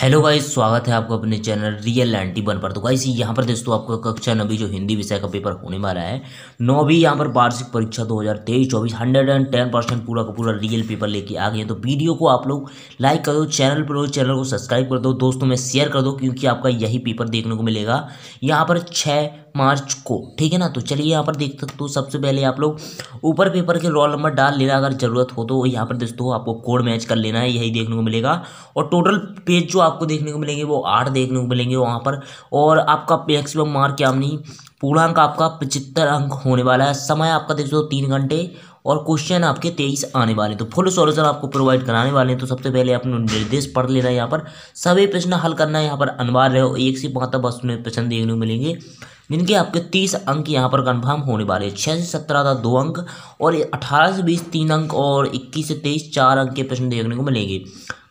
hello guys स्वागत है आपको अपने चैनल रियल एंटी वन पर तो गाइस यहाँ पर दोस्तों आपको कक्षा नवी जो हिंदी विषय का पेपर होने वाला है नौवीं यहाँ पर वार्षिक परीक्षा 2023 चौबीस हंड्रेड एंड टेन परसेंट पूरा का पूरा रियल पेपर लेके आ गए हैं तो वीडियो को आप लोग लाइक कर दो चैनल पर चैनल को सब्सक्राइब कर दो दोस्तों में शेयर कर दो क्योंकि आपका यही पेपर देखने को मिलेगा यहाँ पर छः मार्च को ठीक है ना तो चलिए यहाँ पर देख सकते हो तो सबसे पहले आप लोग ऊपर पेपर के रोल नंबर डाल लेना अगर ज़रूरत हो तो यहाँ पर दोस्तों आपको कोड मैच कर लेना है यही देखने को मिलेगा और टोटल पेज जो आपको देखने को मिलेंगे वो आठ देखने को मिलेंगे वहाँ पर और आपका मैक्सिमम मार्क क्या नहीं पूर्णांक आपका पचहत्तर अंक होने वाला है समय आपका देख दो तीन घंटे और क्वेश्चन आपके तेईस आने वाले तो फुल सॉल्यूशन आपको प्रोवाइड कराने वाले हैं तो सबसे पहले आपने निर्देश पढ़ लेना है यहाँ पर सभी प्रश्न हल करना है यहाँ पर अनिवार्य है एक से पाँच में प्रश्न देखने को मिलेंगे जिनके आपके तीस अंक यहाँ पर कन्फर्म होने वाले हैं छः से सत्रह था दो अंक और अठारह से बीस तीन अंक और इक्कीस से तेईस चार अंक के प्रश्न देखने को मिलेंगे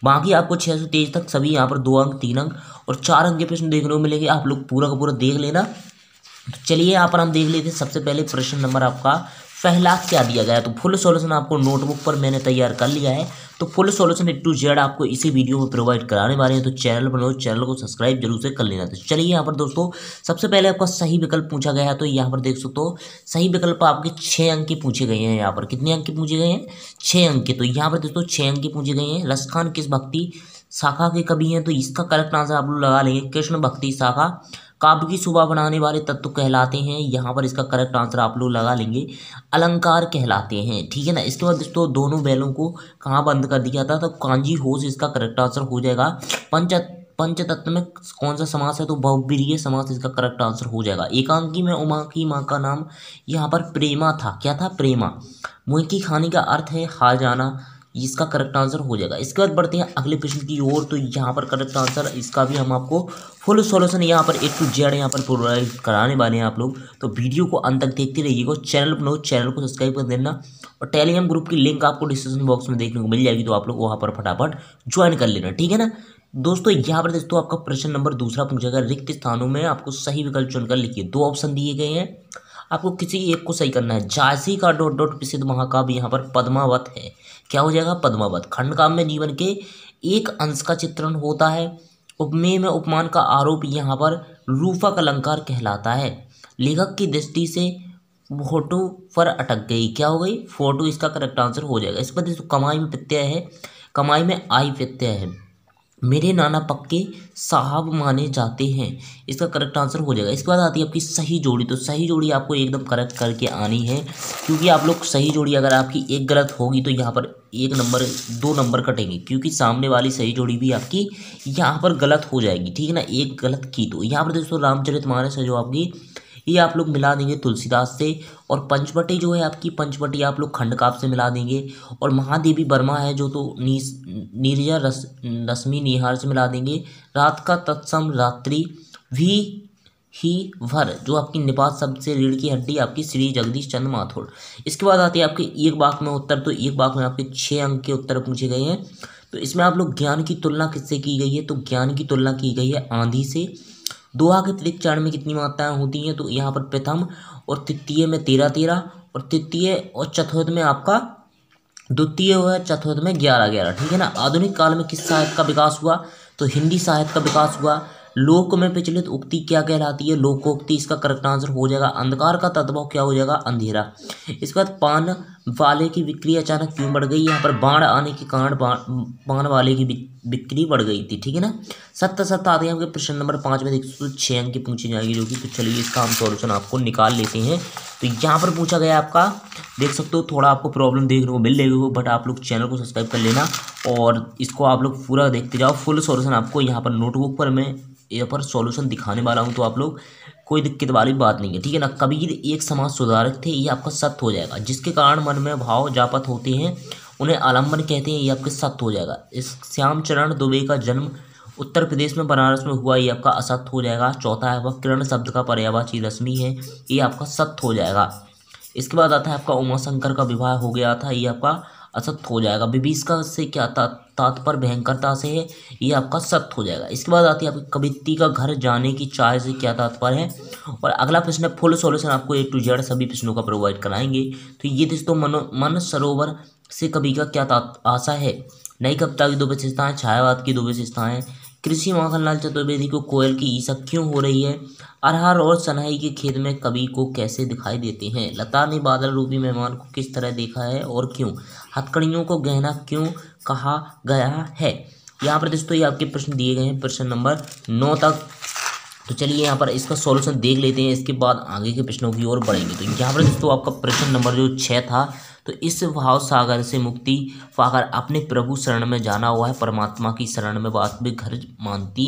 बाकी आपको छः से तेईस तक सभी यहाँ पर दो अंक तीन अंक और चार अंक के प्रश्न देखने को मिलेंगे आप लोग पूरा का पूरा देख लेना तो चलिए यहाँ पर हम देख लेते हैं सबसे पहले प्रश्न नंबर आपका पहला क्या दिया गया तो फुल सॉल्यूशन आपको नोटबुक पर मैंने तैयार कर लिया है तो फुल सॉल्यूशन टू जेड आपको इसी वीडियो में प्रोवाइड कराने वाले हैं तो चैनल बनाओ चैनल को सब्सक्राइब जरूर से कर लेना तो चलिए यहाँ पर दोस्तों सबसे पहले आपका सही विकल्प पूछा गया है तो यहाँ पर देख सकते हो सही विकल्प आपके छः अंक के पूछे गए हैं यहाँ पर कितने अंक के पूछे गए हैं छः अंक के तो यहाँ पर दोस्तों छः अंक के पूछे गए हैं खान किस भक्ति शाखा के कवि हैं तो इसका करेक्ट आंसर आप लोग लगा लेंगे कृष्ण भक्ति शाखा काव्य की शोभा बनाने वाले तत्व कहलाते हैं यहाँ पर इसका करेक्ट आंसर आप लोग लगा लेंगे अलंकार कहलाते हैं ठीक है ना इसके बाद दोस्तों दोनों बैलों को कहाँ बंद कर दिया था तो कांजी होश इसका करेक्ट आंसर हो जाएगा पंचत पंचतत्व में कौन सा समास है तो बहुवीरीय समास इसका करेक्ट आंसर हो जाएगा एकांकी में उमा की माँ का नाम यहाँ पर प्रेमा था क्या था प्रेमा मुहकी खानी का अर्थ है हार जाना इसका करेक्ट आंसर हो जाएगा इसके बाद बढ़ते हैं अगले क्वेश्चन की ओर तो यहाँ पर करेक्ट आंसर इसका भी हम आपको फुल सॉल्यूशन यहाँ पर एक टू जेड यहाँ पर प्रोवाइड कराने वाले हैं आप लोग तो वीडियो को अंत तक देखते रहिएगा चैनल पर चैनल को सब्सक्राइब कर देना और टेलीग्राम ग्रुप की लिंक आपको डिस्क्रिप्शन बॉक्स में देखने को मिल जाएगी तो आप लोग वहाँ पर फटाफट ज्वाइन कर लेना ठीक है ना दोस्तों यहाँ पर दोस्तों आपका प्रश्न नंबर दूसरा पूछा गया रिक्त स्थानों में आपको सही विकल्प चुनकर लिखिए दो ऑप्शन दिए गए हैं आपको किसी एक को सही करना है झांसी का डॉट डॉट प्रसिद्ध महाकाव्य यहाँ पर पद्मावत है क्या हो जाएगा पद्मावत काव्य में जीवन के एक अंश का चित्रण होता है उपमेय में उपमान का आरोप यहाँ पर रूफक अलंकार कहलाता है लेखक की दृष्टि से फोटो पर अटक गई क्या हो गई फोटो इसका करेक्ट आंसर हो जाएगा इस पर कमाई में प्रत्यय है कमाई में आई प्रत्यय है मेरे नाना पक्के साहब माने जाते हैं इसका करेक्ट आंसर हो जाएगा इसके बाद आती है आपकी सही जोड़ी तो सही जोड़ी आपको एकदम करेक्ट करके आनी है क्योंकि आप लोग सही जोड़ी अगर आपकी एक गलत होगी तो यहाँ पर एक नंबर दो नंबर कटेंगे क्योंकि सामने वाली सही जोड़ी भी आपकी यहाँ पर गलत हो जाएगी ठीक है ना एक गलत की तो यहाँ पर दोस्तों रामचरित मानस है जो आपकी ये आप लोग मिला देंगे तुलसीदास से और पंचवटी जो है आपकी पंचवटी आप लोग खंडकाप से मिला देंगे और महादेवी वर्मा है जो तो नीस नीरजा रस रश्मि निहार से मिला देंगे रात का तत्सम रात्रि भी ही भर जो आपकी निपात शब्द से रीढ़ की हड्डी आपकी श्री जगदीश चंद माथुर इसके बाद आते हैं आपके एक बाग में उत्तर तो एक बाग में आपके छः अंक के उत्तर पूछे गए हैं तो इसमें आप लोग ज्ञान की तुलना किससे की गई है तो ज्ञान की तुलना की गई है आंधी से दोहा के तृतीय चरण में कितनी मात्राएं होती हैं तो यहाँ पर प्रथम और तृतीय में तेरह तेरह और तृतीय और चतुर्थ में आपका द्वितीय हुआ चतुर्थ में ग्यारह ग्यारह ठीक है ना आधुनिक काल में किस साहित्य का विकास हुआ तो हिंदी साहित्य का विकास हुआ लोक में प्रचलित उक्ति क्या कहलाती है लोकोक्ति इसका करेक्ट आंसर हो जाएगा अंधकार का तत्व क्या हो जाएगा अंधेरा इसके बाद पान वाले की बिक्री अचानक क्यों बढ़ गई यहाँ पर बाढ़ आने के कारण बाण वाले की बिक्री बढ़ गई थी ठीक है ना सत्ता सत्ता आते हैं आपके प्रश्न नंबर पाँच में एक सौ छः अंक की पूछी जाएगी जो कि तो चलिए इसका हम सॉल्यूशन आपको निकाल लेते हैं तो यहाँ पर पूछा गया आपका देख सकते हो थोड़ा आपको प्रॉब्लम देखने को मिल जाएगी बट आप लोग चैनल को सब्सक्राइब कर लेना और इसको आप लोग पूरा देखते जाओ फुल सॉल्यूशन आपको यहाँ पर नोटबुक पर मैं यहाँ पर सॉल्यूशन दिखाने वाला हूँ तो आप लोग कोई दिक्कत वाली बात नहीं है ठीक है ना कबीर एक समाज सुधारक थे ये आपका सत्य हो जाएगा जिसके कारण मन में भाव जापत होते हैं उन्हें आलम्बन कहते हैं ये आपके सत्य हो जाएगा इस श्याम चरण दुबे का जन्म उत्तर प्रदेश में बनारस में हुआ ये आपका असत्य हो जाएगा चौथा है वह किरण शब्द का पर्यावाची रश्मि है ये आपका सत्य हो जाएगा इसके बाद आता है आपका उमाशंकर का विवाह हो गया था ये आपका असत्य हो जाएगा का से क्या तात्पर्य भयंकरता से है ये आपका सत्य हो जाएगा इसके बाद आती है आपकी कवित्ती का घर जाने की चाय से क्या तात्पर्य है और अगला प्रश्न है फुल सॉल्यूशन आपको ए टू जेड सभी प्रश्नों का प्रोवाइड कराएंगे तो ये दोस्तों मनो मन सरोवर से कवि का क्या आशा है नई कविता की दो विशेषताएँ छायावाद की दो विशेषताएँ कृषि माखनलाल चतुर्वेदी को कोयल की ईसा क्यों हो रही है अरहर और सनाई के खेत में कवि को कैसे दिखाई देते हैं लता ने बादल रूपी मेहमान को किस तरह देखा है और क्यों हथकड़ियों को गहना क्यों कहा गया है यहाँ पर दोस्तों ये आपके प्रश्न दिए गए हैं प्रश्न नंबर नौ तक तो चलिए यहाँ पर इसका सॉल्यूशन देख लेते हैं इसके बाद आगे के प्रश्नों की ओर बढ़ेंगे तो यहाँ पर दोस्तों आपका प्रश्न नंबर जो छः था तो इस भाव सागर से मुक्ति पाकर अपने प्रभु शरण में जाना हुआ है परमात्मा की शरण में वास्तविक घर मानती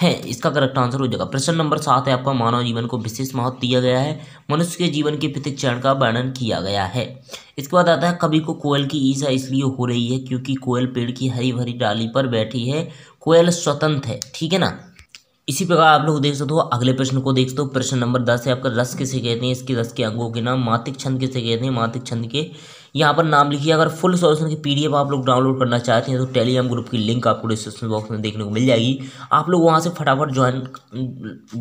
है इसका करेक्ट आंसर हो जाएगा प्रश्न नंबर सात है आपका मानव जीवन को विशेष महत्व दिया गया है मनुष्य के जीवन के प्रत्येक चरण का वर्णन किया गया है इसके बाद आता है कभी को कोयल की ईसा इसलिए हो रही है क्योंकि कोयल पेड़ की हरी भरी डाली पर बैठी है कोयल स्वतंत्र है ठीक है ना इसी प्रकार आप लोग देख सकते हो अगले प्रश्न को देख सकते हो प्रश्न नंबर दस है आपका रस किसे कहते हैं इसके रस के अंगों के नाम मातिक छंद किसे कहते हैं मातिक छंद के यहाँ पर नाम लिखिए अगर फुल सॉल्यूशन की पीडीएफ आप लोग डाउनलोड करना चाहते हैं तो टेलीग्राम ग्रुप की लिंक आपको डिस्क्रिप्शन बॉक्स में देखने को मिल जाएगी आप लोग वहाँ से फटाफट ज्वाइन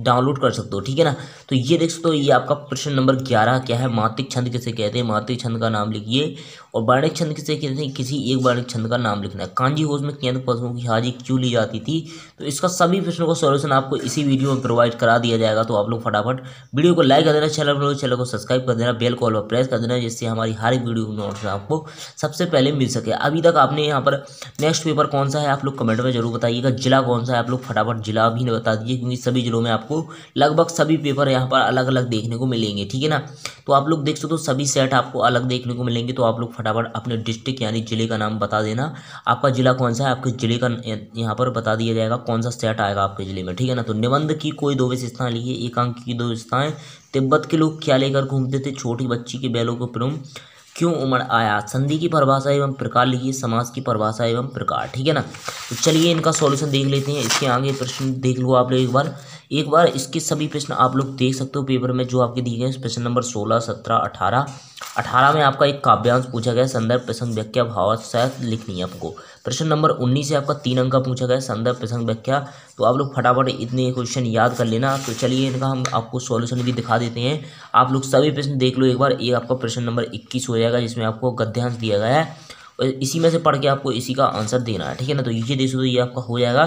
डाउनलोड mm, कर सकते हो ठीक है ना तो ये देख सकते हो ये आपका प्रश्न नंबर ग्यारह क्या है मातिक छंद किसे कहते हैं मातिक छंद का नाम लिखिए और वर्णिक छंद से हैं किसी एक वर्णिक छंद का नाम लिखना है कांजी होज में केंद्र पशुओं की हाजी क्यों ली जाती थी तो इसका सभी प्रश्नों का सॉल्यूशन आपको इसी वीडियो में प्रोवाइड करा दिया जाएगा तो आप लोग फटाफट वीडियो को लाइक कर देना चैनल तो चैनल को सब्सक्राइब कर देना बेल कॉल पर प्रेस कर देना जिससे हमारी हर एक वीडियो नोटिफिकेशन आपको सबसे पहले मिल सके अभी तक आपने यहाँ पर नेक्स्ट पेपर कौन सा है आप लोग कमेंट में जरूर बताइएगा जिला कौन सा है आप लोग फटाफट जिला भी बता दीजिए क्योंकि सभी जिलों में आपको लगभग सभी पेपर यहाँ पर अलग अलग देखने को मिलेंगे ठीक है ना तो आप लोग देख सकते हो सभी सेट आपको अलग देखने को मिलेंगे तो आप लोग फटाफट अपने डिस्ट्रिक्ट यानी ज़िले का नाम बता देना आपका ज़िला कौन सा है आपके ज़िले का यहाँ पर बता दिया जाएगा कौन सा सेट आएगा आपके ज़िले में ठीक है ना तो निबंध की कोई दो विशेषताएं लिखिए एकांक की दो विशेषताएं तिब्बत के लोग क्या लेकर घूमते थे छोटी बच्ची के बैलों को प्रम क्यों उमड़ आया संधि की परिभाषा एवं प्रकार लिखिए समाज की परिभाषा एवं प्रकार ठीक है ना तो चलिए इनका सॉल्यूशन देख लेते हैं इसके आगे प्रश्न देख लो आप लोग एक बार एक बार इसके सभी प्रश्न आप लोग देख सकते हो पेपर में जो आपके दिए गए प्रश्न नंबर सोलह सत्रह अठारह अठारह में आपका एक काव्यांश पूछा गया संदर्भ प्रसंग व्याख्या भाव शायद लिखनी है आपको प्रश्न नंबर उन्नीस से आपका तीन अंक का पूछा गया संदर्भ प्रसंग व्याख्या तो आप लोग फटाफट इतने क्वेश्चन याद कर लेना तो चलिए इनका हम आपको सॉल्यूशन भी दिखा देते हैं आप लोग सभी प्रश्न देख लो एक बार ये आपका प्रश्न नंबर इक्कीस हो जाएगा जिसमें आपको गद्यांश दिया गया है इसी में से पढ़ के आपको इसी का आंसर देना है ठीक है ना तो ये देखो ये आपका हो जाएगा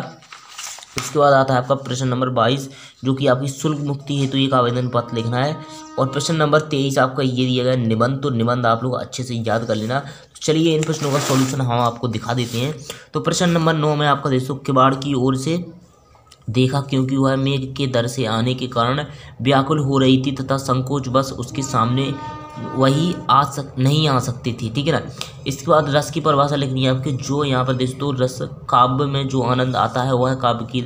इसके बाद आता है आपका प्रश्न नंबर बाईस जो कि आपकी शुल्क मुक्ति हेतु तो एक आवेदन पत्र लिखना है और प्रश्न नंबर तेईस आपका ये दिया गया निबंध तो निबंध आप लोग अच्छे से याद कर लेना तो चलिए इन प्रश्नों का सॉल्यूशन हम आपको दिखा देते हैं तो प्रश्न नंबर नौ में आपका देशों किबाड़ की ओर से देखा क्योंकि वह मेघ के दर से आने के कारण व्याकुल हो रही थी तथा संकोच बस उसके सामने वही आ सक नहीं आ सकती थी ठीक है ना इसके बाद रस की परिभाषा लिखनी है आपके जो यहाँ पर दोस्तों रस काव्य में जो आनंद आता है वह काव्य की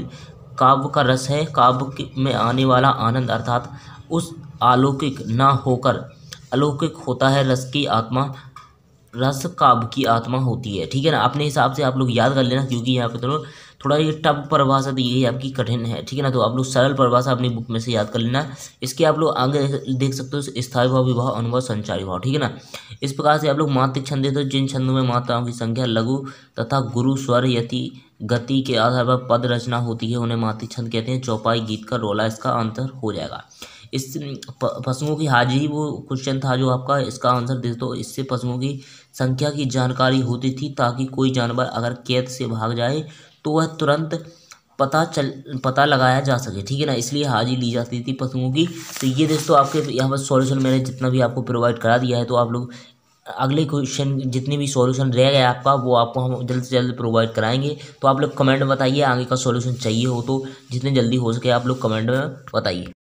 काव्य का रस है काव्य में आने वाला आनंद अर्थात उस अलौकिक ना होकर अलौकिक होता है रस की आत्मा रस काव्य की आत्मा होती है ठीक है ना अपने हिसाब से आप लोग याद कर लेना क्योंकि यहाँ दोनों तो थोड़ा ये टफ परिभाषा दी तो गई आपकी कठिन है ठीक है ना तो आप लोग सरल परिभाषा अपनी बुक में से याद कर लेना इसके आप लोग आगे देख सकते हो स्थायी भाव विभाव अनुभव संचारी भाव ठीक है ना इस प्रकार से आप लोग मात्र छंद देते हो तो जिन छंदों में मात्राओं की संख्या लघु तथा गुरु स्वर यति गति के आधार पर पद रचना होती है उन्हें मातृ छंद कहते हैं चौपाई गीत का रोला इसका आंसर हो जाएगा इस पशुओं की हाजिरी वो क्वेश्चन था जो आपका इसका आंसर दे दो इससे पशुओं की संख्या की जानकारी होती थी ताकि कोई जानवर अगर कैद से भाग जाए तो वह तुरंत पता चल पता लगाया जा सके ठीक है ना इसलिए हाजी ली जाती थी पशुओं की तो ये दोस्तों आपके यहाँ पर सॉल्यूशन मैंने जितना भी आपको प्रोवाइड करा दिया है तो आप लोग अगले क्वेश्चन जितने भी सॉल्यूशन रह गया आपका वो आपको हम जल्द से जल्द प्रोवाइड कराएंगे तो आप लोग कमेंट में बताइए आगे का सॉल्यूशन चाहिए हो तो जितने जल्दी हो सके आप लोग कमेंट में बताइए